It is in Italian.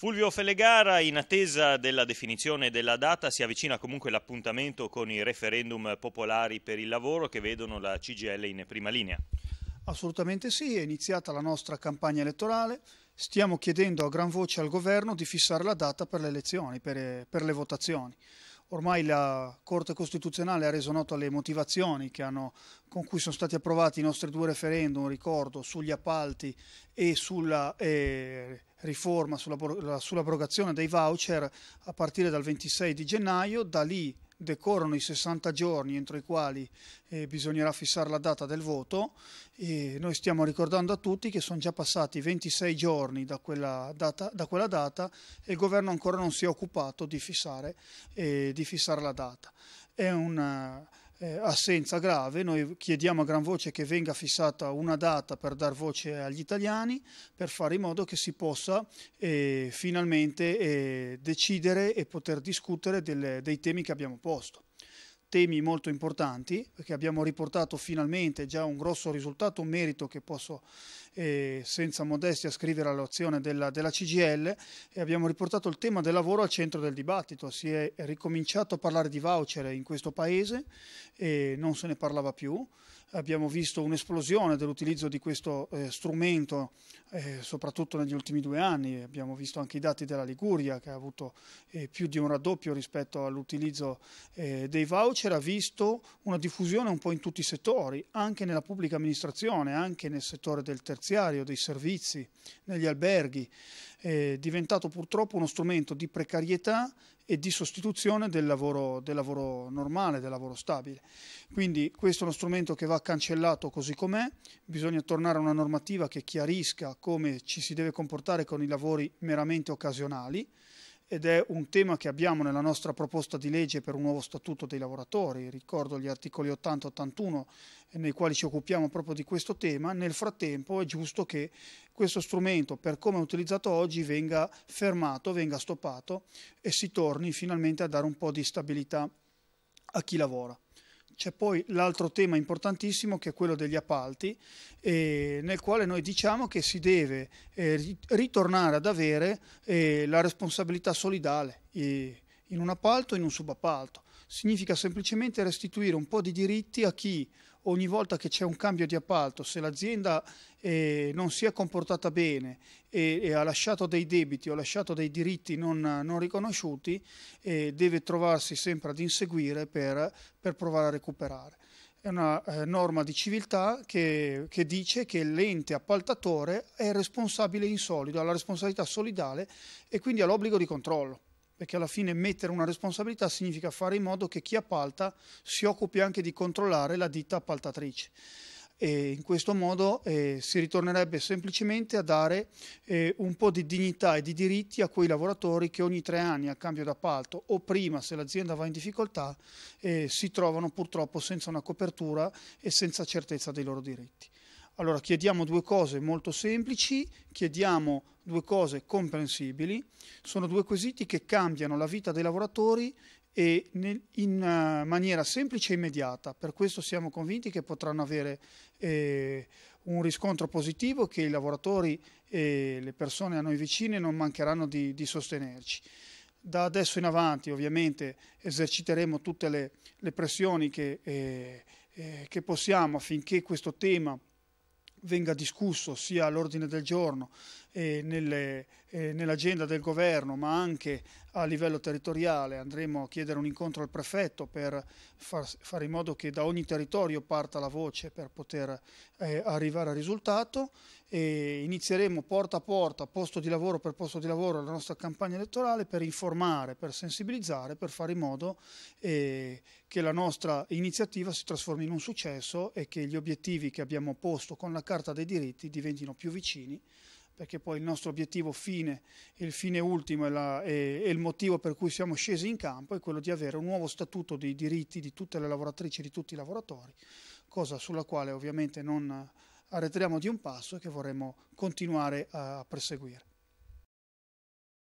Fulvio Felegara, in attesa della definizione della data, si avvicina comunque l'appuntamento con i referendum popolari per il lavoro che vedono la CGL in prima linea. Assolutamente sì, è iniziata la nostra campagna elettorale, stiamo chiedendo a gran voce al governo di fissare la data per le elezioni, per, eh, per le votazioni. Ormai la Corte Costituzionale ha reso noto le motivazioni hanno, con cui sono stati approvati i nostri due referendum, ricordo, sugli appalti e sulla eh, riforma, sulla, sull'abrogazione dei voucher a partire dal 26 di gennaio. Da lì decorrono i 60 giorni entro i quali eh, bisognerà fissare la data del voto e noi stiamo ricordando a tutti che sono già passati 26 giorni da quella data, da quella data e il governo ancora non si è occupato di fissare, eh, di fissare la data. È una, eh, assenza grave, noi chiediamo a gran voce che venga fissata una data per dar voce agli italiani, per fare in modo che si possa eh, finalmente eh, decidere e poter discutere delle, dei temi che abbiamo posto temi molto importanti, perché abbiamo riportato finalmente già un grosso risultato, un merito che posso eh, senza modestia scrivere all'azione della, della, CGL e abbiamo riportato il tema del lavoro al centro del dibattito, si è ricominciato a parlare di voucher in questo paese e non se ne parlava più abbiamo visto un'esplosione dell'utilizzo di questo eh, strumento, eh, soprattutto negli ultimi due anni. Abbiamo visto anche i dati della Liguria che ha avuto eh, più di un raddoppio rispetto all'utilizzo eh, dei voucher, ha visto una diffusione un po' in tutti i settori, anche nella pubblica amministrazione, anche nel settore del terziario, dei servizi, negli alberghi. È diventato purtroppo uno strumento di precarietà e di sostituzione del lavoro, del lavoro normale, del lavoro stabile. Quindi questo è uno strumento che va cancellato così com'è, bisogna tornare a una normativa che chiarisca come ci si deve comportare con i lavori meramente occasionali, ed è un tema che abbiamo nella nostra proposta di legge per un nuovo statuto dei lavoratori, ricordo gli articoli 80-81 eh, nei quali ci occupiamo proprio di questo tema, nel frattempo è giusto che questo strumento per come è utilizzato oggi venga fermato, venga stoppato e si torni finalmente a dare un po' di stabilità a chi lavora. C'è poi l'altro tema importantissimo che è quello degli appalti, eh, nel quale noi diciamo che si deve eh, ritornare ad avere eh, la responsabilità solidale in un appalto e in un subappalto. Significa semplicemente restituire un po' di diritti a chi ogni volta che c'è un cambio di appalto, se l'azienda eh, non si è comportata bene e, e, ha lasciato dei debiti o lasciato dei diritti non, non riconosciuti, eh, deve trovarsi sempre ad inseguire per, per provare a recuperare. È una eh, norma di civiltà che, che dice che l'ente appaltatore è responsabile in solido, ha la responsabilità solidale e quindi ha l'obbligo di controllo perché alla fine mettere una responsabilità significa fare in modo che chi appalta si occupi anche di controllare la ditta appaltatrice. E in questo modo eh, si ritornerebbe semplicemente a dare eh, un po' di dignità e di diritti a quei lavoratori che ogni tre anni a cambio d'appalto o prima se l'azienda va in difficoltà eh, si trovano purtroppo senza una copertura e senza certezza dei loro diritti. Allora chiediamo due cose molto semplici, chiediamo due cose comprensibili, sono due quesiti che cambiano la vita dei lavoratori e in eh, maniera semplice e immediata. Per questo siamo convinti che potranno avere eh, un riscontro positivo che i lavoratori e le persone a noi vicine non mancheranno di, di sostenerci. Da adesso in avanti ovviamente eserciteremo tutte le, le pressioni che, eh, eh, che possiamo affinché questo tema venga discusso sia all'ordine del giorno eh, nelle, eh, nell'agenda del governo ma anche a livello territoriale. Andremo a chiedere un incontro al prefetto per far, fare in modo che da ogni territorio parta la voce per poter eh, arrivare al risultato. E inizieremo porta a porta, posto di lavoro per posto di lavoro, la nostra campagna elettorale per informare, per sensibilizzare, per fare in modo eh, che la nostra iniziativa si trasformi in un successo e che gli obiettivi che abbiamo posto con la Carta dei diritti diventino più vicini perché poi il nostro obiettivo fine, il fine ultimo e, la, e, e il motivo per cui siamo scesi in campo è quello di avere un nuovo statuto dei diritti di tutte le lavoratrici e di tutti i lavoratori, cosa sulla quale ovviamente non arretriamo di un passo e che vorremmo continuare a perseguire.